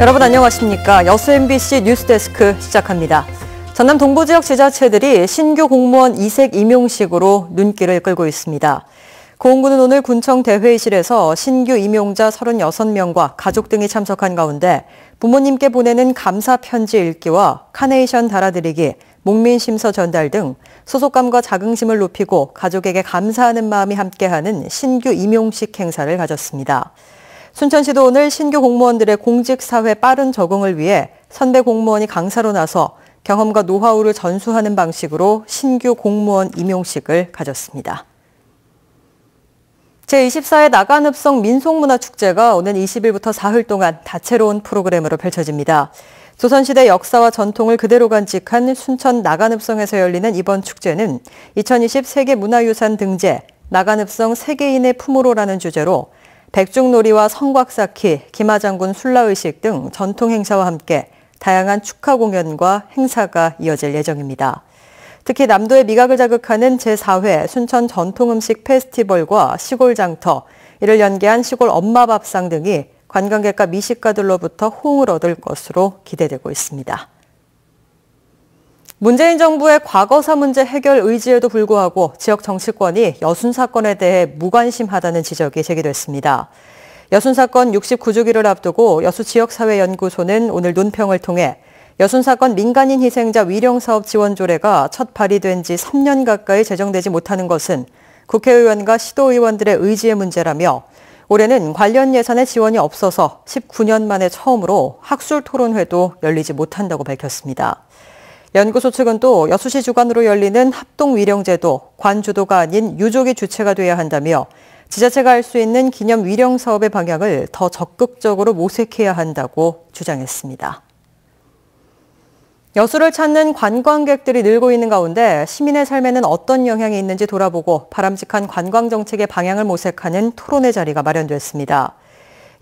여러분 안녕하십니까? 여수 MBC 뉴스데스크 시작합니다. 전남 동부 지역 지자체들이 신규 공무원 이색 임용식으로 눈길을 끌고 있습니다. 고흥구는 오늘 군청 대회의실에서 신규 임용자 36명과 가족 등이 참석한 가운데 부모님께 보내는 감사 편지 읽기와 카네이션 달아드리기, 목민 심서 전달 등 소속감과 자긍심을 높이고 가족에게 감사하는 마음이 함께하는 신규 임용식 행사를 가졌습니다. 순천시도 오늘 신규 공무원들의 공직사회 빠른 적응을 위해 선배 공무원이 강사로 나서 경험과 노하우를 전수하는 방식으로 신규 공무원 임용식을 가졌습니다. 제24회 나간읍성 민속문화축제가 오는 20일부터 사흘 동안 다채로운 프로그램으로 펼쳐집니다. 조선시대 역사와 전통을 그대로 간직한 순천 나간읍성에서 열리는 이번 축제는 2020 세계문화유산 등재, 나간읍성 세계인의 품으로라는 주제로 백중놀이와 성곽쌓기김마장군 술라의식 등 전통 행사와 함께 다양한 축하 공연과 행사가 이어질 예정입니다. 특히 남도의 미각을 자극하는 제4회 순천 전통음식 페스티벌과 시골 장터, 이를 연계한 시골 엄마 밥상 등이 관광객과 미식가들로부터 호응을 얻을 것으로 기대되고 있습니다. 문재인 정부의 과거사 문제 해결 의지에도 불구하고 지역 정치권이 여순 사건에 대해 무관심하다는 지적이 제기됐습니다. 여순 사건 69주기를 앞두고 여수지역사회연구소는 오늘 논평을 통해 여순 사건 민간인 희생자 위령사업 지원 조례가 첫 발의된 지 3년 가까이 제정되지 못하는 것은 국회의원과 시도의원들의 의지의 문제라며 올해는 관련 예산의 지원이 없어서 19년 만에 처음으로 학술 토론회도 열리지 못한다고 밝혔습니다. 연구소 측은 또 여수시 주관으로 열리는 합동 위령제도 관 주도가 아닌 유족이 주체가 돼야 한다며 지자체가 할 수 있는 기념 위령 사업의 방향을 더 적극적으로 모색해야 한다고 주장했습니다. 여수를 찾는 관광객들이 늘고 있는 가운데 시민의 삶에는 어떤 영향이 있는지 돌아보고 바람직한 관광 정책의 방향을 모색하는 토론의 자리가 마련됐습니다.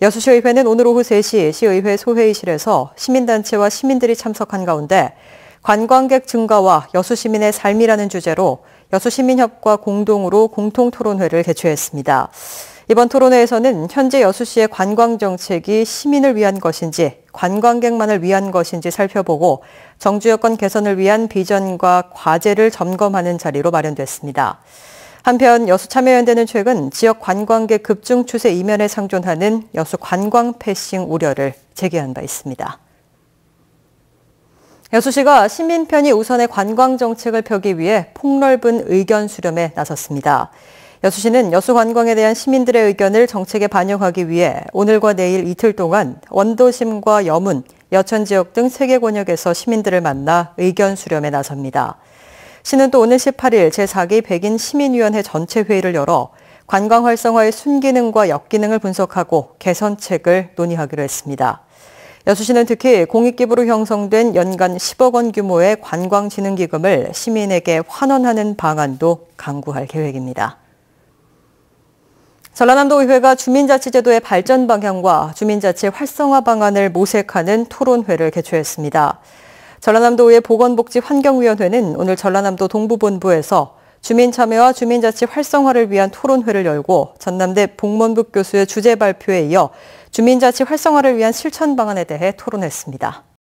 여수시의회는 오늘 오후 3시 시의회 소회의실에서 시민단체와 시민들이 참석한 가운데 관광객 증가와 여수시민의 삶이라는 주제로 여수시민협과 공동으로 공통토론회를 개최했습니다. 이번 토론회에서는 현재 여수시의 관광정책이 시민을 위한 것인지 관광객만을 위한 것인지 살펴보고 정주여건 개선을 위한 비전과 과제를 점검하는 자리로 마련됐습니다. 한편 여수참여연대는 최근 지역 관광객 급증 추세 이면에 상존하는 여수 관광 패싱 우려를 제기한 바 있습니다. 여수시가 시민 편의 우선의 관광 정책을 펴기 위해 폭넓은 의견 수렴에 나섰습니다. 여수시는 여수 관광에 대한 시민들의 의견을 정책에 반영하기 위해 오늘과 내일 이틀 동안 원도심과 여문, 여천 지역 등 3개 권역에서 시민들을 만나 의견 수렴에 나섭니다. 시는 또 오늘 18일 제4기 백인 시민위원회 전체 회의를 열어 관광 활성화의 순기능과 역기능을 분석하고 개선책을 논의하기로 했습니다. 여수시는 특히 공익기부로 형성된 연간 10억 원 규모의 관광진흥기금을 시민에게 환원하는 방안도 강구할 계획입니다. 전라남도의회가 주민자치제도의 발전 방향과 주민자치 활성화 방안을 모색하는 토론회를 개최했습니다. 전라남도의 보건복지환경위원회는 오늘 전라남도 동부본부에서 주민 참여와 주민자치 활성화를 위한 토론회를 열고 전남대 복문북 교수의 주제 발표에 이어 주민자치 활성화를 위한 실천 방안에 대해 토론했습니다.